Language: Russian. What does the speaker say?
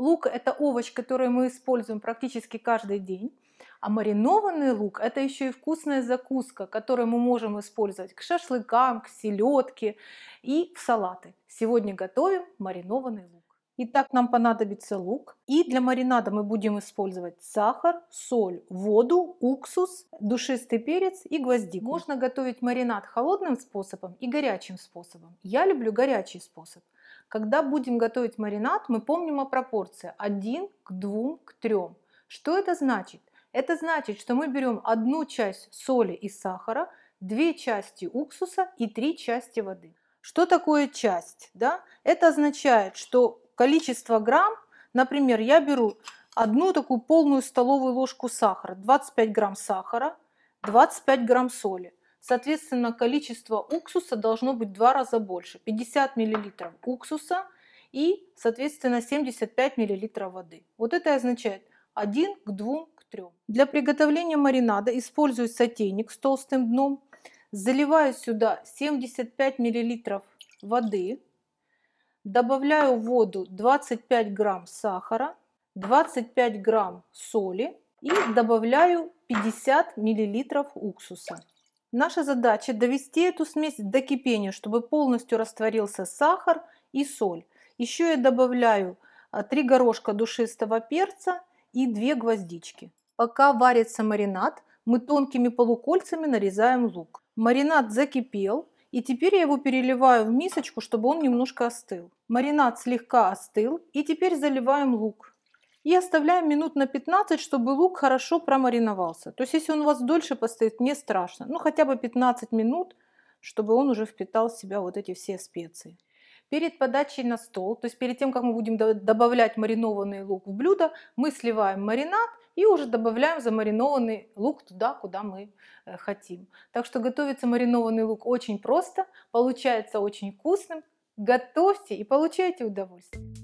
Лук – это овощ, который мы используем практически каждый день. А маринованный лук – это еще и вкусная закуска, которую мы можем использовать к шашлыкам, к селедке и в салаты. Сегодня готовим маринованный лук. Итак, нам понадобится лук. И для маринада мы будем использовать сахар, соль, воду, уксус, душистый перец и гвоздику. Можно готовить маринад холодным способом и горячим способом. Я люблю горячий способ – когда будем готовить маринад, мы помним о пропорции 1 к 2 к 3. Что это значит? Это значит, что мы берем одну часть соли и сахара, две части уксуса и три части воды. Что такое часть? Да? Это означает, что количество грамм, например, я беру одну такую полную столовую ложку сахара, 25 грамм сахара, 25 грамм соли. Соответственно, количество уксуса должно быть в два раза больше. 50 мл уксуса и, соответственно, 75 мл воды. Вот это означает 1 к 2 к 3. Для приготовления маринада использую сотейник с толстым дном. Заливаю сюда 75 мл воды. Добавляю в воду 25 грамм сахара, 25 грамм соли и добавляю 50 миллилитров уксуса. Наша задача довести эту смесь до кипения, чтобы полностью растворился сахар и соль. Еще я добавляю 3 а, горошка душистого перца и 2 гвоздички. Пока варится маринад, мы тонкими полукольцами нарезаем лук. Маринад закипел, и теперь я его переливаю в мисочку, чтобы он немножко остыл. Маринад слегка остыл, и теперь заливаем лук и оставляем минут на 15, чтобы лук хорошо промариновался. То есть если он у вас дольше постоит, не страшно. Ну хотя бы 15 минут, чтобы он уже впитал в себя вот эти все специи. Перед подачей на стол, то есть перед тем, как мы будем добавлять маринованный лук в блюдо, мы сливаем маринад и уже добавляем замаринованный лук туда, куда мы э, хотим. Так что готовится маринованный лук очень просто, получается очень вкусным. Готовьте и получайте удовольствие.